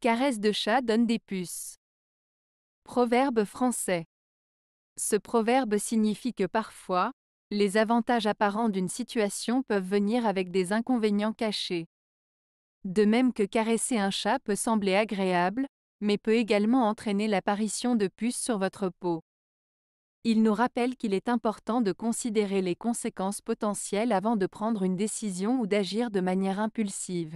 Caresse de chat donne des puces. Proverbe français. Ce proverbe signifie que parfois, les avantages apparents d'une situation peuvent venir avec des inconvénients cachés. De même que caresser un chat peut sembler agréable, mais peut également entraîner l'apparition de puces sur votre peau. Il nous rappelle qu'il est important de considérer les conséquences potentielles avant de prendre une décision ou d'agir de manière impulsive.